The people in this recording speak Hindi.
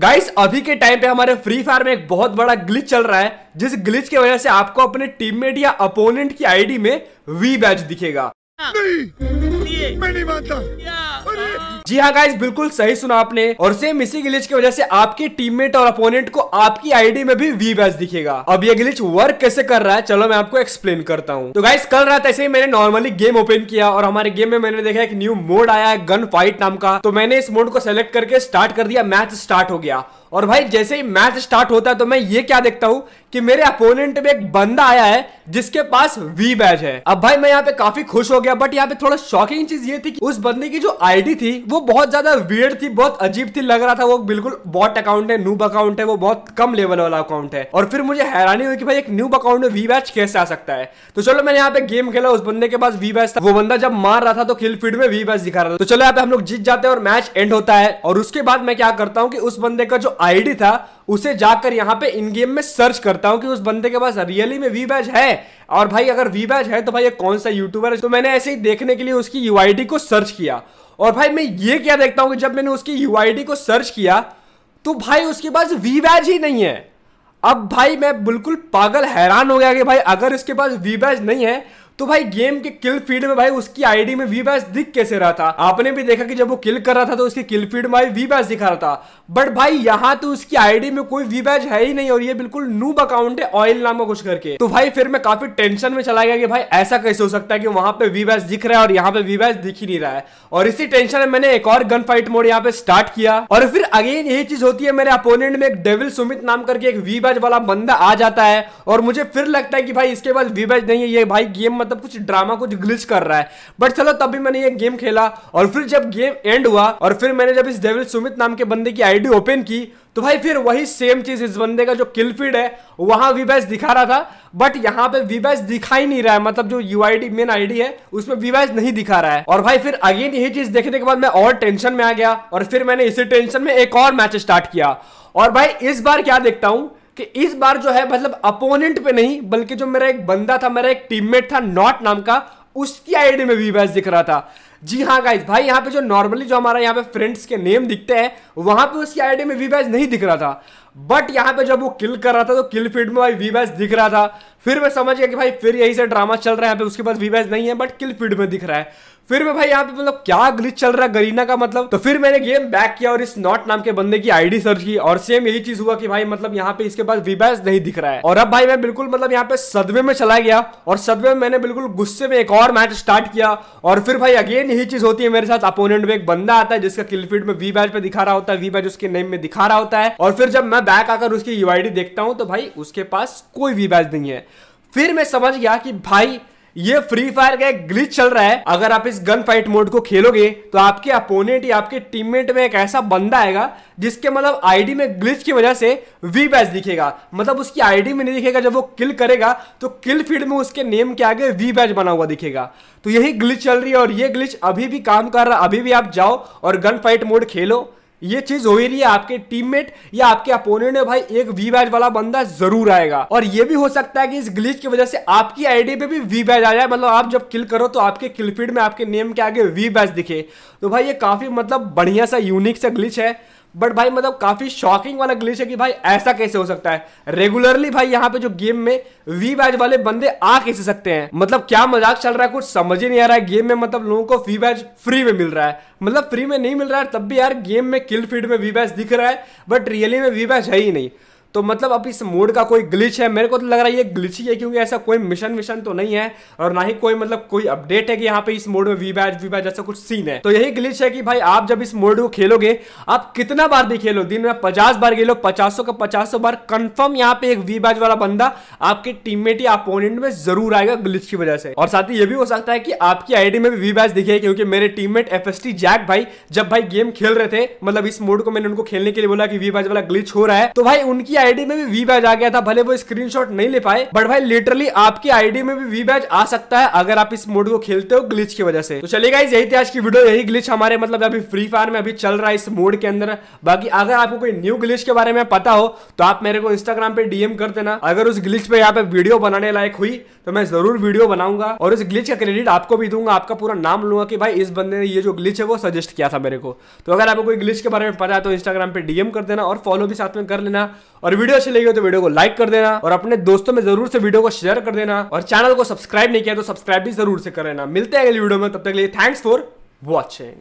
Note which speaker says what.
Speaker 1: गाइस अभी के टाइम पे हमारे फ्री फायर में एक बहुत बड़ा ग्लिच चल रहा है जिस ग्लिच की वजह से आपको अपने टीममेट या अपोनेंट की आईडी में वी बैच दिखेगा नहीं, नहीं, मैं नहीं मानता जी हाँ गाइस बिल्कुल सही सुना आपने और सेम इसी गिलिच की वजह से आपके टीममेट और अपोनेंट को आपकी आईडी में भी वी बैच दिखेगा अब ये गिलिच वर्क कैसे कर रहा है चलो मैं आपको एक्सप्लेन करता हूँ तो गाइस कल रात ऐसे ही मैंने नॉर्मली गेम ओपन किया और हमारे गेम में मैंने देखा एक न्यू मोड आया है गन फाइट नाम का तो मैंने इस मोड को सेलेक्ट करके स्टार्ट कर दिया मैच स्टार्ट हो गया और भाई जैसे ही मैच स्टार्ट होता है तो मैं ये क्या देखता हूँ कि मेरे अपोनेंट में एक बंदा आया है जिसके पास वी बैच है अब भाई मैं यहाँ पे काफी खुश हो गया बट यहाँ पे थोड़ा शॉकिंग चीज ये थी कि उस बंदे की जो आई आईडी थी वो बहुत ज्यादा वियर थी बहुत अजीब थी लग रहा था वो बिल्कुल बॉट अकाउंट है नूब अकाउंट है वो बहुत कम लेवल वाला अकाउंट है और फिर मुझे हैरानी हुई कि भाई एक न्यूब अकाउंट में वी बैच कैसे आ सकता है तो चलो मैंने यहाँ पे गेम खेला उस बंदे के पास वी बैच था वो बंदा जब मार रहा था तो किल फील्ड में वी बैच दिखा रहा था तो चलो यहाँ पे हम लोग जीत जाते हैं और मैच एंड होता है और उसके बाद मैं क्या करता हूँ कि उस बंदे का जो आईडी था उसे जाकर यहाँ पे इन गेम में सर्च करता हूँ कि उस बंदे के पास रियली में वी बैज है और भाई अगर वी बैज है तो भाई ये कौन सा यूट्यूबर है तो मैंने ऐसे ही देखने के लिए उसकी यू को सर्च किया और भाई मैं ये क्या देखता हूँ कि जब मैंने उसकी यू को सर्च किया तो भाई उसके पास वी बैज ही नहीं है अब भाई मैं बिल्कुल पागल हैरान हो गया कि भाई अगर इसके पास वी बैज नहीं है तो भाई गेम के किल फीड में भाई उसकी आईडी में वी बैस दिख कैसे रहा था आपने भी देखा कि जब वो किल कर रहा था तो उसकी किल फीड में वी बैस दिखा रहा था बट भाई यहाँ तो उसकी आईडी में कोई वी है ही नहीं और ये बिल्कुल नूब अकाउंट है ऑयल नाम का कुछ करके तो भाई फिर मैं काफी टेंशन में चला गया कि भाई ऐसा कैसे हो सकता है कि वहां पे वी दिख रहा है और यहाँ पे वी दिख ही नहीं रहा है और इसी टेंशन में मैंने एक और गन फाइट मोड यहाँ पे स्टार्ट किया और फिर अगेन यही चीज होती है मेरे अपोनेंट में एक डेविल सुमित नाम करके एक वी बैच वाला बंदा आ जाता है और मुझे फिर लगता है कि भाई इसके पास वी बैच नहीं है ये भाई गेम मतलब कुछ ड्रामा कुछ ग्लिच कर रहा है बट चलो तब भी मैंने ये गेम खेला और फिर जब गेम एंड हुआ और फिर मैंने जब इस डेविल सुमित नाम के बंदे की आईडी ओपन की तो भाई फिर वही सेम चीज इस बंदे का जो किल फीड है वहां वीबैस दिखा रहा था बट यहाँ पे वीबैस दिखाई नहीं रहा है मतलब जो यू आई मेन आईडी है उसमें वीबैस नहीं दिखा रहा है और भाई फिर अगेन यही चीज देखने के बाद मैं और टेंशन में आ गया और फिर मैंने इसी टेंशन में एक और मैच स्टार्ट किया और भाई इस बार क्या देखता हूं कि इस बार जो है मतलब अपोनेंट पे नहीं बल्कि जो मेरा एक बंदा था मेरा एक टीममेट था नॉट नाम का उसकी आईडी में वीवैस दिख रहा था जी हाँ गाइज भाई यहाँ पे जो नॉर्मली जो हमारा यहाँ पे फ्रेंड्स के नेम दिखते हैं वहां पे उसकी आईडी में वीवैस नहीं दिख रहा था बट यहाँ पे जब वो किल कर रहा था तो किल फीड में भाई वी बैस दिख रहा था फिर मैं समझ गया कि भाई फिर यही से ड्रामा चल रहा है यहाँ पे उसके पास वी नहीं है बट किल फीड में दिख रहा है फिर मैं भाई यहाँ पे मतलब क्या ग्लिच चल रहा है गरीना का मतलब तो फिर मैंने गेम बैक किया और इस नॉट नाम के बंदे की आईडी सर्च की और सेम यही चीज हुआ कि भाई मतलब यहाँ पे इसके पास वीबैस नहीं दिख रहा है और अब भाई मैं बिल्कुल मतलब यहाँ पे सदवे में चला गया और सदवे में मैंने बिल्कुल गुस्से में एक और मैच स्टार्ट किया और फिर भाई अगेन यही चीज होती है मेरे साथ अपोनेंट में एक बंदा आता है जिसका किलफीड में वी बैच पे दिखा रहा होता है वी बैच उसके नेम में दिखा रहा होता है और फिर जब मैं बैक आकर उसकी यू e देखता हूँ तो भाई उसके पास कोई भी बैच नहीं है फिर मैं समझ गया कि भाई ये फ्री फायर का एक ग्लिच चल रहा है अगर आप इस गन फाइट मोड को खेलोगे तो आपके अपोनेंट या आपके टीममेट में एक ऐसा बंदा आएगा जिसके मतलब आईडी में ग्लिच की वजह से वी बैच दिखेगा मतलब उसकी आईडी में नहीं दिखेगा जब वो किल करेगा तो किल फील्ड में उसके नेम के आगे वी बैच बना हुआ दिखेगा तो यही ग्लिच चल रही है और ये ग्लिच अभी भी काम कर रहा है अभी भी आप जाओ और गन फाइट मोड खेलो ये चीज हो ही रही है आपके टीममेट या आपके अपोनेंट में भाई एक वी बैच वाला बंदा जरूर आएगा और ये भी हो सकता है कि इस ग्लिच की वजह से आपकी आईडी पे भी वी बैच आ जाए मतलब आप जब किल करो तो आपके किल फीड में आपके नेम के आगे वी बैच दिखे तो भाई ये काफी मतलब बढ़िया सा यूनिक सा ग्लिच है बट भाई मतलब काफ़ी शॉकिंग वाला ग्लिच है कि भाई ऐसा कैसे हो सकता है रेगुलरली भाई यहाँ पे जो गेम में वी बैच वाले बंदे आ कैसे सकते हैं मतलब क्या मजाक चल रहा है कुछ समझ ही नहीं आ रहा है गेम में मतलब लोगों को वी बैच फ्री में मिल रहा है मतलब फ्री में नहीं मिल रहा है तब भी यार गेम में किल फील्ड में वी बैच दिख रहा है बट रियली में वी बैच है ही नहीं तो मतलब अब इस मोड का कोई ग्लिच है मेरे को तो लग रहा है ये ग्लिच ही है क्योंकि ऐसा कोई मिशन विशन तो नहीं है और ना ही कोई मतलब कोई अपडेट है कि यहाँ पे इस मोड में वी बैच वी बैच जैसा कुछ सीन है तो यही ग्लिच है कि भाई आप जब इस मोड को खेलोगे आप कितना बार भी खेलो दिन में पचास बार खेलो पचासों का पचासों बार कन्फर्म यहाँ पे एक वी बैच वाला बंदा आपके टीम मेट या अपोनेंट में जरूर आएगा ग्लिच की वजह से और साथ ही ये भी हो सकता है कि आपकी आईडी में भी वी बैच दिखे क्योंकि मेरे टीममेट एफ जैक भाई जब भाई गेम खेल रहे थे मतलब इस मोड को मैंने उनको खेलने के लिए बोला कि वी बैच वाला ग्लिच हो रहा है तो भाई उनकी की आईडी में भी वी बैच आ गया था भले वो स्क्रीनशॉट नहीं ले पाए बट भाई लिटरली आपकी आईडी में भी वी बैच आ सकता है अगर आप इस मोड को खेलते हो ग्लिच की वजह से तो चलेगा गाइज यही थी आज की वीडियो यही ग्लिच हमारे मतलब अभी फ्री फायर में अभी चल रहा है इस मोड के अंदर बाकी अगर आपको कोई न्यू ग्लिच के बारे में पता हो तो आप मेरे को इंस्टाग्राम पे डीएम कर देना अगर उस ग्लिच पे यहाँ पे वीडियो बनाने लायक हुई तो मैं जरूर वीडियो बनाऊंगा और उस ग्लिच का क्रेडिट आपको भी दूंगा आपका पूरा नाम लूंगा कि भाई इस बंदे ने ये जो ग्लिच है वो सजेस्ट किया था मेरे को तो अगर आपको कोई ग्लिच के बारे में पता है तो इंस्टाग्राम पे डीएम कर देना और फॉलो भी साथ में कर लेना और और वीडियो अच्छी लगी हो तो वीडियो को लाइक कर देना और अपने दोस्तों में जरूर से वीडियो को शेयर कर देना और चैनल को सब्सक्राइब नहीं किया तो सब्सक्राइब भी जरूर से कर लेना मिलते हैं अगले वीडियो में तब तक लिए थैंक्स फॉर वॉचिंग